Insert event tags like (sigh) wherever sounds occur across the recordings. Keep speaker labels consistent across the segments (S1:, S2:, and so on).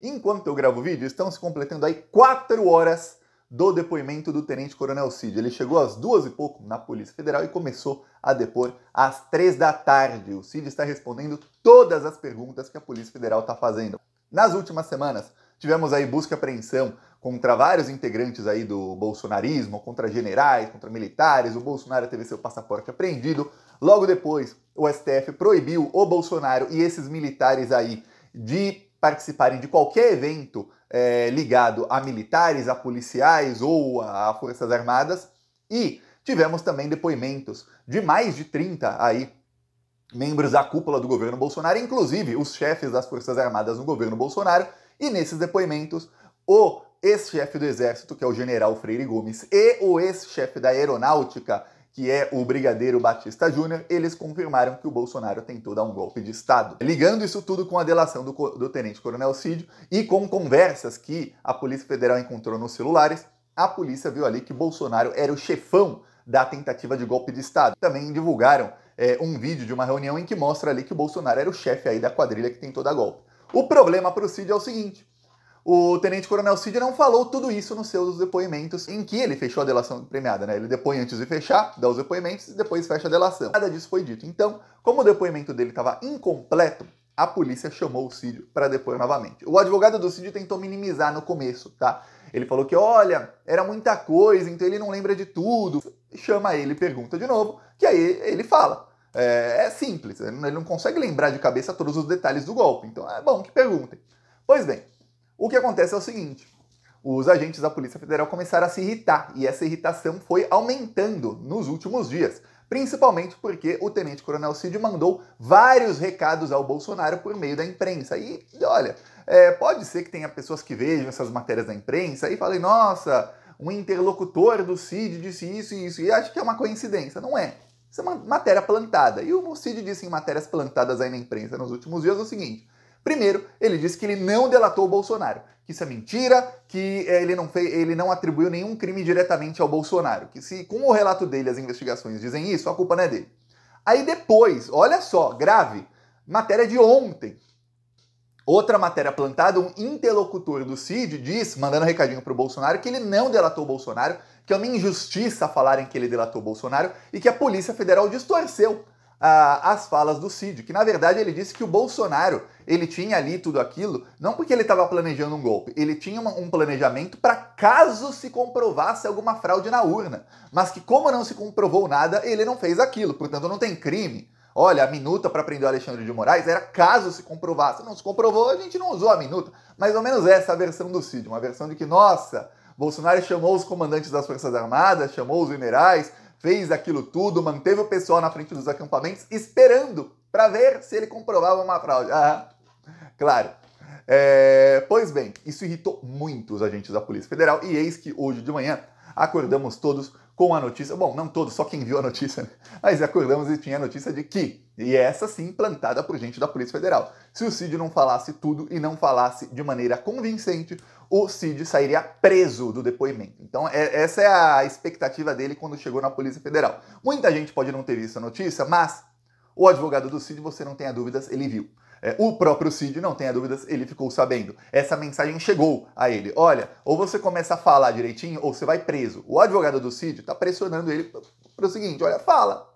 S1: Enquanto eu gravo o vídeo, estão se completando aí quatro horas do depoimento do Tenente Coronel Cid. Ele chegou às duas e pouco na Polícia Federal e começou a depor às três da tarde. O Cid está respondendo todas as perguntas que a Polícia Federal está fazendo. Nas últimas semanas, tivemos aí busca e apreensão contra vários integrantes aí do bolsonarismo, contra generais, contra militares. O Bolsonaro teve seu passaporte apreendido. Logo depois, o STF proibiu o Bolsonaro e esses militares aí de participarem de qualquer evento é, ligado a militares, a policiais ou a, a Forças Armadas. E tivemos também depoimentos de mais de 30 aí membros da cúpula do governo Bolsonaro, inclusive os chefes das Forças Armadas no governo Bolsonaro, e nesses depoimentos, o ex-chefe do Exército, que é o general Freire Gomes, e o ex-chefe da Aeronáutica, que é o Brigadeiro Batista Júnior, eles confirmaram que o Bolsonaro tentou dar um golpe de Estado. Ligando isso tudo com a delação do, do Tenente Coronel Cídio e com conversas que a Polícia Federal encontrou nos celulares, a polícia viu ali que Bolsonaro era o chefão da tentativa de golpe de Estado. Também divulgaram é, um vídeo de uma reunião em que mostra ali que o Bolsonaro era o chefe aí da quadrilha que tentou dar golpe. O problema para o Cid é o seguinte, o Tenente Coronel Cid não falou tudo isso nos seus depoimentos, em que ele fechou a delação premiada, né? Ele depõe antes de fechar, dá os depoimentos e depois fecha a delação. Nada disso foi dito. Então, como o depoimento dele estava incompleto, a polícia chamou o Cid para depor novamente. O advogado do Cid tentou minimizar no começo, tá? Ele falou que, olha, era muita coisa, então ele não lembra de tudo. Chama ele, pergunta de novo, que aí ele fala. É, é simples, ele não consegue lembrar de cabeça todos os detalhes do golpe, então é bom que perguntem. Pois bem, o que acontece é o seguinte: os agentes da Polícia Federal começaram a se irritar e essa irritação foi aumentando nos últimos dias, principalmente porque o Tenente Coronel Cid mandou vários recados ao Bolsonaro por meio da imprensa. E olha, é, pode ser que tenha pessoas que vejam essas matérias da imprensa e falem: nossa, um interlocutor do Cid disse isso e isso, e acho que é uma coincidência. Não é. Isso é uma matéria plantada. E o Cid disse em matérias plantadas aí na imprensa nos últimos dias o seguinte Primeiro, ele disse que ele não delatou o Bolsonaro, que isso é mentira, que é, ele não, fez, ele não atribuiu nenhum crime diretamente ao Bolsonaro, que se com o relato dele as investigações dizem isso, a culpa não é dele. Aí depois, olha só, grave, matéria de ontem. Outra matéria plantada, um interlocutor do CID diz, mandando um recadinho o Bolsonaro, que ele não delatou o Bolsonaro, que é uma injustiça falarem que ele delatou o Bolsonaro e que a Polícia Federal distorceu as falas do Cid, que na verdade ele disse que o Bolsonaro ele tinha ali tudo aquilo, não porque ele estava planejando um golpe, ele tinha uma, um planejamento para caso se comprovasse alguma fraude na urna, mas que como não se comprovou nada, ele não fez aquilo, portanto não tem crime. Olha, a minuta para prender o Alexandre de Moraes era caso se comprovasse. Não se comprovou, a gente não usou a minuta. Mais ou menos essa a versão do Cid, uma versão de que, nossa, Bolsonaro chamou os comandantes das Forças Armadas, chamou os generais, fez aquilo tudo, manteve o pessoal na frente dos acampamentos esperando para ver se ele comprovava uma fraude. Ah, claro. É, pois bem, isso irritou muito os agentes da Polícia Federal e eis que hoje de manhã acordamos todos com a notícia. Bom, não todos, só quem viu a notícia, né? (laughs) Mas acordamos e tinha a notícia de que, e essa sim plantada por gente da Polícia Federal. Se o Cid não falasse tudo e não falasse de maneira convincente, o Cid sairia preso do depoimento. Então, é, essa é a expectativa dele quando chegou na Polícia Federal. Muita gente pode não ter visto a notícia, mas o advogado do Cid, você não tenha dúvidas, ele viu. É, o próprio Cid, não tenha dúvidas, ele ficou sabendo. Essa mensagem chegou a ele. Olha, ou você começa a falar direitinho, ou você vai preso. O advogado do Cid está pressionando ele para o seguinte: olha, fala.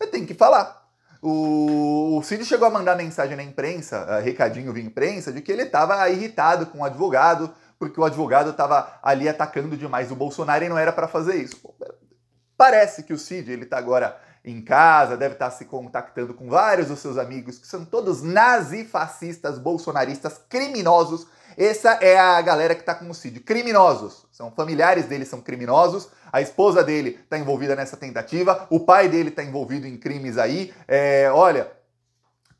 S1: Você tem que falar. O, o Cid chegou a mandar mensagem na imprensa, eh, recadinho via imprensa, de que ele estava irritado com o advogado, porque o advogado estava ali atacando demais o Bolsonaro e não era para fazer isso. Parece que o Cid, ele está agora em casa, deve estar se contactando com vários dos seus amigos, que são todos nazifascistas, bolsonaristas, criminosos. Essa é a galera que está com o Cid. Criminosos. São familiares dele, são criminosos. A esposa dele está envolvida nessa tentativa. O pai dele está envolvido em crimes aí. É, olha,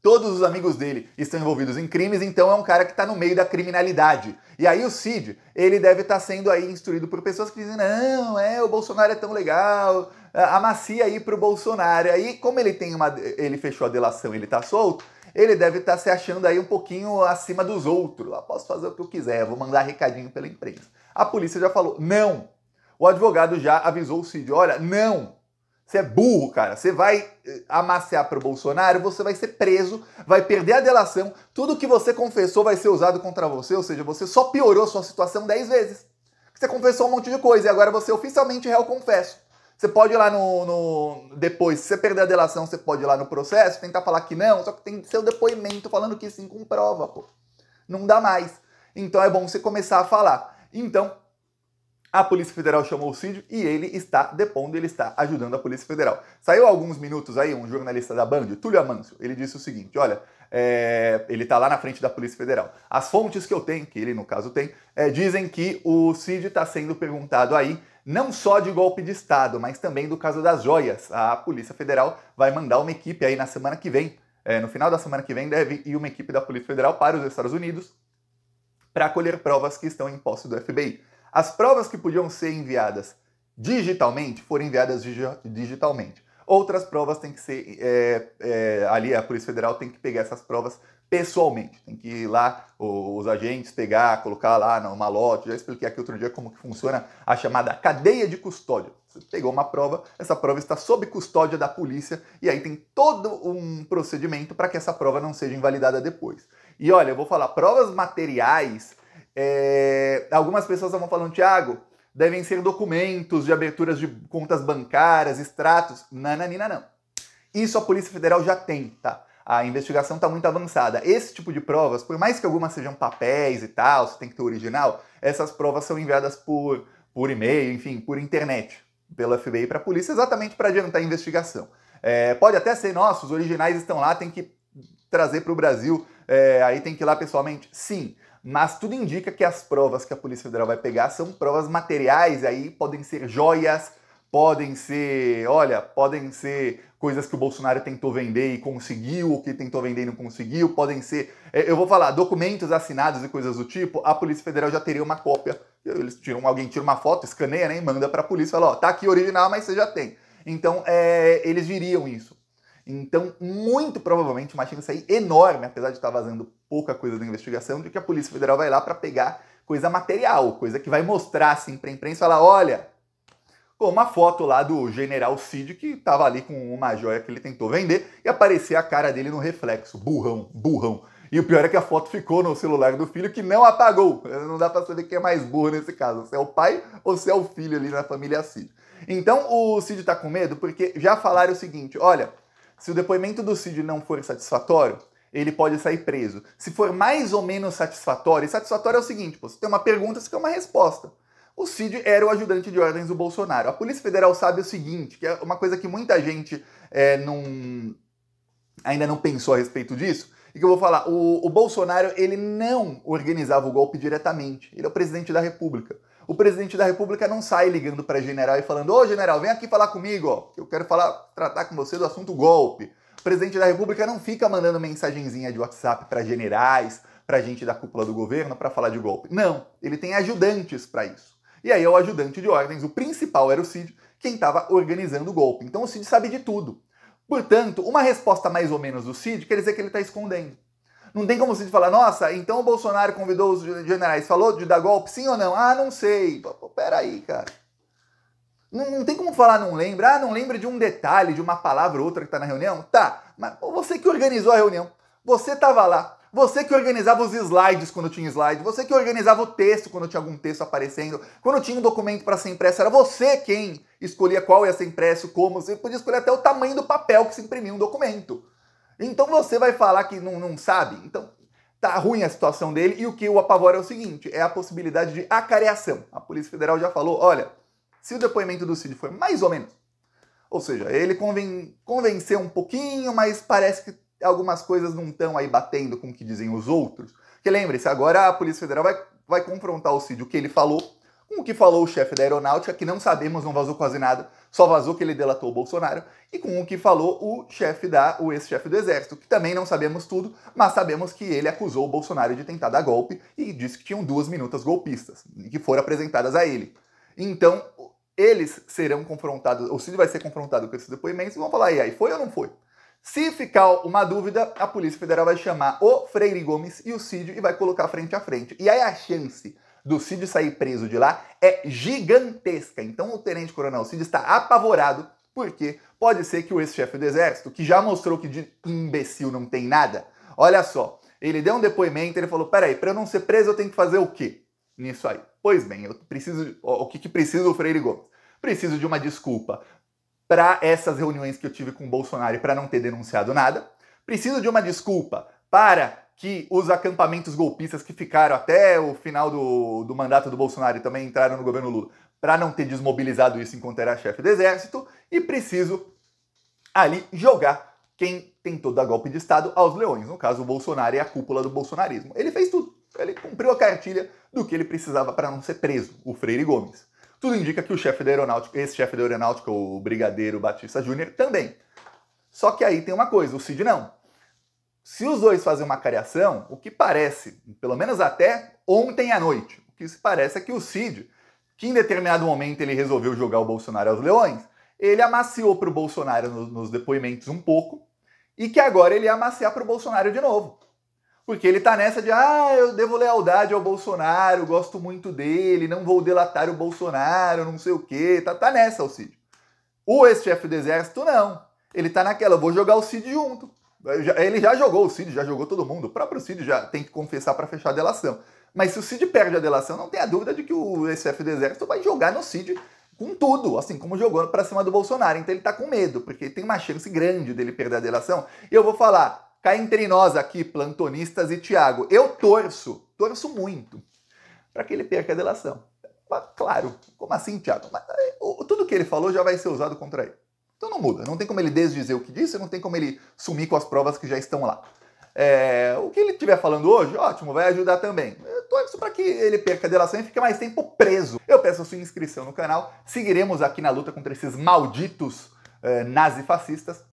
S1: Todos os amigos dele estão envolvidos em crimes, então é um cara que está no meio da criminalidade. E aí o Cid, ele deve estar tá sendo aí instruído por pessoas que dizem: não, é, o Bolsonaro é tão legal, é, amacia aí pro Bolsonaro. Aí, como ele tem uma. ele fechou a delação ele está solto, ele deve estar tá se achando aí um pouquinho acima dos outros. Ah, posso fazer o que eu quiser, vou mandar recadinho pela imprensa. A polícia já falou: não. O advogado já avisou o Cid: olha, não, você é burro, cara. Você vai eh, amaciar para o Bolsonaro, você vai ser preso, vai perder a delação, tudo que você confessou vai ser usado contra você, ou seja, você só piorou sua situação 10 vezes. Você confessou um monte de coisa e agora você é oficialmente réu confesso. Você pode ir lá no, no, Depois, se você perder a delação, você pode ir lá no processo, tentar falar que não, só que tem seu depoimento falando que sim com prova, pô. Não dá mais. Então é bom você começar a falar. Então, a Polícia Federal chamou o Cid e ele está depondo, ele está ajudando a Polícia Federal. Saiu alguns minutos aí um jornalista da Band, Túlio Amâncio, ele disse o seguinte, olha, é, ele está lá na frente da Polícia Federal. As fontes que eu tenho, que ele no caso tem, é, dizem que o Cid está sendo perguntado aí não só de golpe de Estado, mas também do caso das joias. A Polícia Federal vai mandar uma equipe aí na semana que vem. É, no final da semana que vem deve ir uma equipe da Polícia Federal para os Estados Unidos para colher provas que estão em posse do FBI. As provas que podiam ser enviadas digitalmente foram enviadas digi digitalmente. Outras provas têm que ser. É, é, ali a Polícia Federal tem que pegar essas provas pessoalmente. Tem que ir lá, os agentes pegar, colocar lá numa lote, Já expliquei aqui outro dia como que funciona a chamada cadeia de custódia. Você pegou uma prova, essa prova está sob custódia da polícia e aí tem todo um procedimento para que essa prova não seja invalidada depois. E olha, eu vou falar, provas materiais é, algumas pessoas estavam falando, Tiago, devem ser documentos de aberturas de contas bancárias, extratos. Nananina, não. Isso a Polícia Federal já tem, tá? A investigação está muito avançada. Esse tipo de provas, por mais que algumas sejam papéis e tal, você tem que ter original, essas provas são enviadas por, por e-mail, enfim, por internet, pela FBI para a polícia, exatamente para adiantar a investigação. É, pode até ser, nossos os originais estão lá, tem que trazer para o Brasil é, aí tem que ir lá pessoalmente? Sim, mas tudo indica que as provas que a Polícia Federal vai pegar são provas materiais, aí podem ser joias, podem ser, olha, podem ser coisas que o Bolsonaro tentou vender e conseguiu, ou que tentou vender e não conseguiu, podem ser, é, eu vou falar, documentos assinados e coisas do tipo, a Polícia Federal já teria uma cópia. Eles tiram, alguém tira uma foto, escaneia, né, e manda para a polícia, fala, ó, tá aqui original, mas você já tem. Então, é, eles viriam isso. Então, muito provavelmente, uma chance aí enorme, apesar de estar vazando pouca coisa da investigação, de que a Polícia Federal vai lá para pegar coisa material, coisa que vai mostrar assim para a imprensa falar: olha, uma foto lá do general Cid que estava ali com uma joia que ele tentou vender e aparecer a cara dele no reflexo. Burrão, burrão. E o pior é que a foto ficou no celular do filho que não apagou. Não dá para saber quem é mais burro nesse caso, se é o pai ou se é o filho ali na família Cid. Então o Cid está com medo porque já falaram o seguinte: olha, se o depoimento do Cid não for satisfatório, ele pode sair preso. Se for mais ou menos satisfatório, e satisfatório é o seguinte: você tem uma pergunta, você tem uma resposta. O Cid era o ajudante de ordens do Bolsonaro. A Polícia Federal sabe o seguinte, que é uma coisa que muita gente é, não, ainda não pensou a respeito disso, e que eu vou falar, o, o Bolsonaro ele não organizava o golpe diretamente. Ele é o presidente da República o presidente da República não sai ligando para general e falando: Ô general, vem aqui falar comigo, ó, eu quero falar, tratar com você do assunto golpe. O presidente da República não fica mandando mensagenzinha de WhatsApp para generais, para gente da cúpula do governo para falar de golpe. Não, ele tem ajudantes para isso. E aí é o ajudante de ordens, o principal era o Cid, quem estava organizando o golpe. Então o Cid sabe de tudo. Portanto, uma resposta mais ou menos do Cid quer dizer que ele está escondendo. Não tem como você falar, nossa, então o Bolsonaro convidou os generais, falou de dar golpe, sim ou não? Ah, não sei. Pô, peraí, cara. Não, não, tem como falar não lembra. Ah, não lembra de um detalhe, de uma palavra ou outra que tá na reunião? Tá, mas você que organizou a reunião. Você tava lá. Você que organizava os slides quando tinha slide, você que organizava o texto quando tinha algum texto aparecendo, quando tinha um documento para ser impresso, era você quem escolhia qual ia ser impresso, como, você podia escolher até o tamanho do papel que se imprimia um documento. Então você vai falar que não, não sabe? Então tá ruim a situação dele e o que o apavora é o seguinte, é a possibilidade de acareação. A Polícia Federal já falou, olha, se o depoimento do Cid foi mais ou menos, ou seja, ele conven, convenceu um pouquinho, mas parece que algumas coisas não estão aí batendo com o que dizem os outros. Porque lembre-se, agora a Polícia Federal vai, vai confrontar o Cid, o que ele falou, com o que falou o chefe da aeronáutica, que não sabemos, não vazou quase nada, só vazou que ele delatou o Bolsonaro, e com o que falou o chefe da, o ex-chefe do exército, que também não sabemos tudo, mas sabemos que ele acusou o Bolsonaro de tentar dar golpe e disse que tinham duas minutas golpistas, que foram apresentadas a ele. Então, eles serão confrontados, o Cid vai ser confrontado com esses depoimentos e vão falar, e aí, foi ou não foi? Se ficar uma dúvida, a Polícia Federal vai chamar o Freire Gomes e o Cid e vai colocar frente a frente. E aí a chance do Cid sair preso de lá é gigantesca. Então o tenente coronel Cid está apavorado porque pode ser que o ex-chefe do exército, que já mostrou que de imbecil não tem nada, olha só, ele deu um depoimento, ele falou: peraí, para eu não ser preso eu tenho que fazer o quê nisso aí? Pois bem, eu preciso. O que, que precisa o Freire Gomes? Preciso de uma desculpa para essas reuniões que eu tive com o Bolsonaro para não ter denunciado nada. Preciso de uma desculpa para que os acampamentos golpistas que ficaram até o final do, do mandato do Bolsonaro e também entraram no governo Lula, para não ter desmobilizado isso enquanto era chefe do exército, e preciso ali jogar quem tentou dar golpe de Estado aos leões, no caso o Bolsonaro e a cúpula do bolsonarismo. Ele fez tudo, ele cumpriu a cartilha do que ele precisava para não ser preso, o Freire Gomes. Tudo indica que o chefe da aeronáutica, esse chefe da aeronáutica, o brigadeiro Batista Júnior, também. Só que aí tem uma coisa, o Cid não. Se os dois fazem uma cariação, o que parece, pelo menos até ontem à noite, o que se parece é que o Cid, que em determinado momento ele resolveu jogar o Bolsonaro aos leões, ele amaciou para o Bolsonaro nos depoimentos um pouco e que agora ele ia amaciar para o Bolsonaro de novo. Porque ele tá nessa de, ah, eu devo lealdade ao Bolsonaro, gosto muito dele, não vou delatar o Bolsonaro, não sei o quê. Tá, tá nessa, o Cid. O ex-chefe do exército, não. Ele tá naquela, eu vou jogar o Cid junto. Ele já jogou o Cid, já jogou todo mundo. O próprio Cid já tem que confessar para fechar a delação. Mas se o Cid perde a delação, não tem a dúvida de que o SF do exército vai jogar no Cid com tudo, assim como jogou para cima do Bolsonaro. Então ele está com medo, porque tem uma chance grande dele perder a delação. E eu vou falar, cá entre nós aqui, plantonistas e Tiago, eu torço, torço muito para que ele perca a delação. Claro, como assim, Tiago? Eh, tudo que ele falou já vai ser usado contra ele. Então não muda. Não tem como ele desdizer o que disse, não tem como ele sumir com as provas que já estão lá. É, o que ele estiver falando hoje, ótimo, vai ajudar também. Torço para que ele perca a delação e fique mais tempo preso. Eu peço a sua inscrição no canal. Seguiremos aqui na luta contra esses malditos é, nazifascistas.